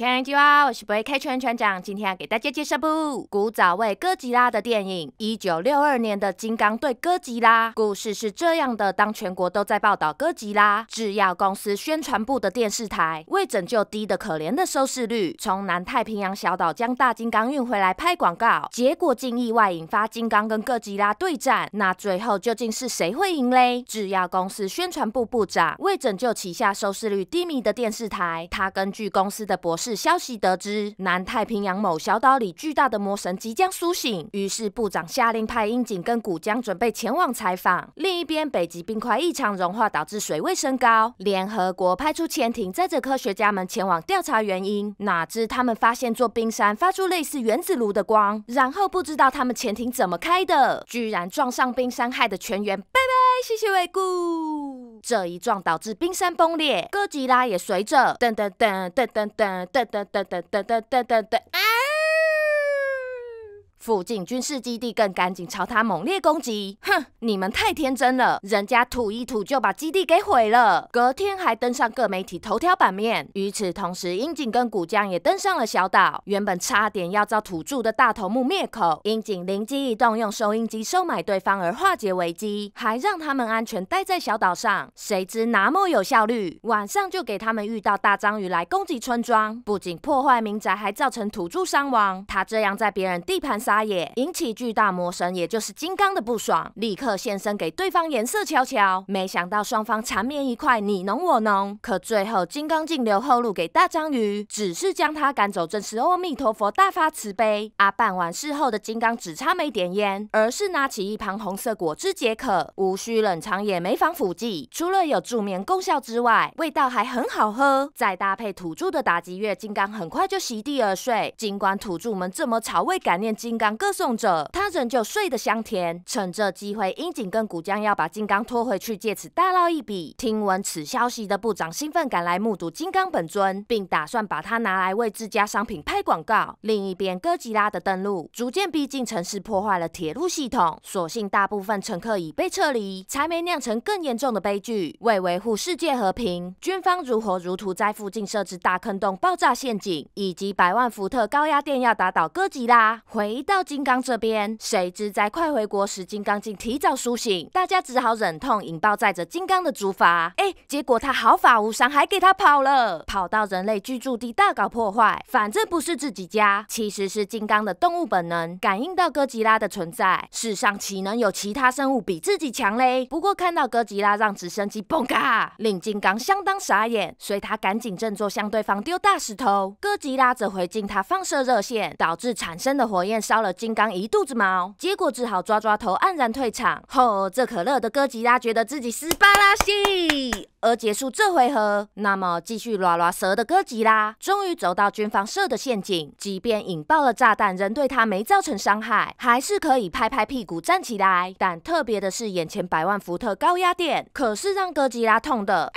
you 啊？我是贝 K 开圈圈长。今天要给大家介绍部古早味哥吉拉的电影，一九六二年的《金刚对哥吉拉》。故事是这样的：当全国都在报道哥吉拉，制药公司宣传部的电视台为拯救低的可怜的收视率，从南太平洋小岛将大金刚运回来拍广告，结果竟意外引发金刚跟哥吉拉对战。那最后究竟是谁会赢嘞？制药公司宣传部部长为拯救旗下收视率低迷的电视台，他根据公司的博士。消息得知，南太平洋某小岛里巨大的魔神即将苏醒，于是部长下令派樱井跟古江准备前往采访。另一边，北极冰块异常融化，导致水位升高，联合国派出潜艇载着科学家们前往调查原因。哪知他们发现座冰山发出类似原子炉的光，然后不知道他们潜艇怎么开的，居然撞上冰山，害的全员拜拜，谢谢惠顾。这一撞导致冰山崩裂，哥吉拉也随着，噔噔噔噔噔噔噔噔噔噔噔噔噔噔。附近军事基地更赶紧朝他猛烈攻击。哼，你们太天真了，人家吐一吐就把基地给毁了。隔天还登上各媒体头条版面。与此同时，英井跟古江也登上了小岛。原本差点要遭土著的大头目灭口，英井灵机一动，用收音机收买对方而化解危机，还让他们安全待在小岛上。谁知拿莫有效率，晚上就给他们遇到大章鱼来攻击村庄，不仅破坏民宅，还造成土著伤亡。他这样在别人地盘撒也引起巨大魔神，也就是金刚的不爽，立刻现身给对方颜色瞧瞧。没想到双方缠绵一块，你侬我侬。可最后金刚竟留后路给大章鱼，只是将他赶走。正是阿弥陀佛，大发慈悲。阿办完事后，的金刚只差没点烟，而是拿起一旁红色果汁解渴，无需冷藏也没防腐剂，除了有助眠功效之外，味道还很好喝。再搭配土著的打击乐，金刚很快就席地而睡。尽管土著们这么吵，未敢念金刚。歌颂者，他仍旧睡得香甜。趁这机会，樱井跟古江要把金刚拖回去，借此大捞一笔。听闻此消息的部长兴奋赶来目睹金刚本尊，并打算把它拿来为自家商品拍广告。另一边，哥吉拉的登陆逐渐逼近城市，破坏了铁路系统。所幸大部分乘客已被撤离，才没酿成更严重的悲剧。为维护世界和平，军方如火如荼在附近设置大坑洞爆炸陷阱以及百万伏特高压电，要打倒哥吉拉。回。到金刚这边，谁知在快回国时，金刚竟提早苏醒，大家只好忍痛引爆载着金刚的竹筏。哎，结果他毫发无伤，还给他跑了，跑到人类居住地大搞破坏，反正不是自己家。其实是金刚的动物本能，感应到哥吉拉的存在，世上岂能有其他生物比自己强嘞？不过看到哥吉拉让直升机崩嘎，令金刚相当傻眼，所以他赶紧振作，向对方丢大石头。哥吉拉则回敬他放射热线，导致产生的火焰烧。到了金刚一肚子毛，结果只好抓抓头，黯然退场。吼，这可乐的哥吉拉觉得自己是巴拉西，而结束这回合。那么继续拉拉蛇的哥吉拉，终于走到军方设的陷阱，即便引爆了炸弹，仍对他没造成伤害，还是可以拍拍屁股站起来。但特别的是，眼前百万伏特高压电可是让哥吉拉痛的。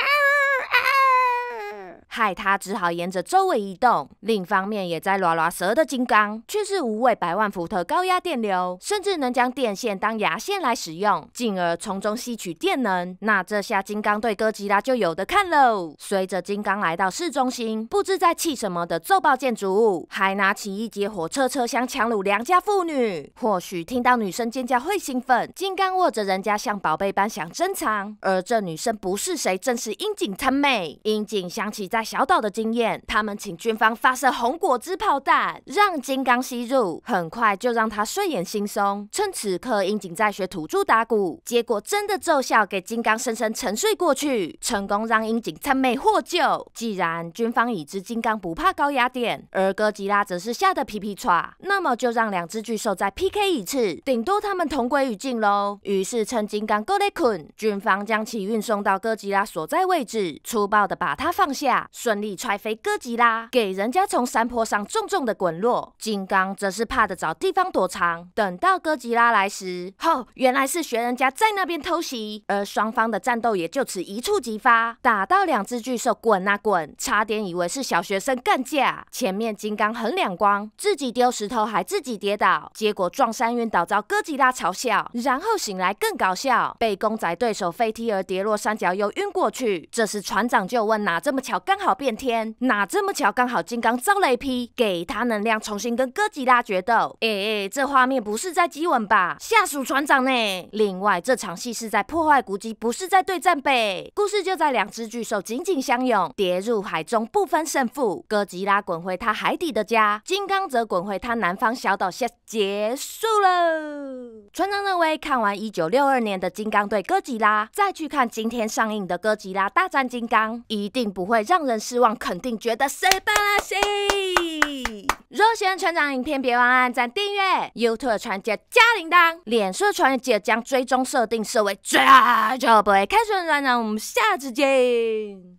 害他只好沿着周围移动。另一方面，也在拉拉蛇的金刚却是无畏百万伏特高压电流，甚至能将电线当牙线来使用，进而从中吸取电能。那这下金刚对哥吉拉就有的看喽。随着金刚来到市中心，不知在气什么的揍爆建筑物，还拿起一节火车车厢强掳良家妇女。或许听到女生尖叫会兴奋，金刚握着人家像宝贝般想珍藏。而这女生不是谁，正是樱井她美。樱井想起在。小岛的经验，他们请军方发射红果汁炮弹，让金刚吸入，很快就让他睡眼惺忪。趁此刻，英警在学土著打鼓，结果真的奏效，给金刚深深沉睡过去，成功让英警趁妹获救。既然军方已知金刚不怕高压电，而哥吉拉则是吓得皮皮喘，那么就让两只巨兽再 PK 一次，顶多他们同归于尽喽。于是趁金刚够得困，军方将其运送到哥吉拉所在位置，粗暴的把它放下。顺利踹飞哥吉拉，给人家从山坡上重重的滚落。金刚则是怕的找地方躲藏，等到哥吉拉来时，吼，原来是学人家在那边偷袭，而双方的战斗也就此一触即发，打到两只巨兽滚啊滚，差点以为是小学生干架。前面金刚很两光，自己丢石头还自己跌倒，结果撞山晕倒，遭哥吉拉嘲笑，然后醒来更搞笑，被公仔对手飞踢而跌落山脚又晕过去。这时船长就问哪这么巧刚。好变天哪，这么巧，刚好金刚遭雷劈，给他能量重新跟哥吉拉决斗。哎诶，这画面不是在激吻吧？下属船长呢？另外，这场戏是在破坏古迹，不是在对战呗。故事就在两只巨兽紧紧相拥，跌入海中不分胜负。哥吉拉滚回他海底的家，金刚则滚回他南方小岛。下，结束了。船长认为，看完一九六二年的《金刚对哥吉拉》，再去看今天上映的《哥吉拉大战金刚》，一定不会让人。更失望，肯定觉得失败了。心若喜欢船长影片，别忘按赞订阅。YouTube 船姐加铃铛，脸书船姐将追踪设定设为最。开船船长，我们下次见。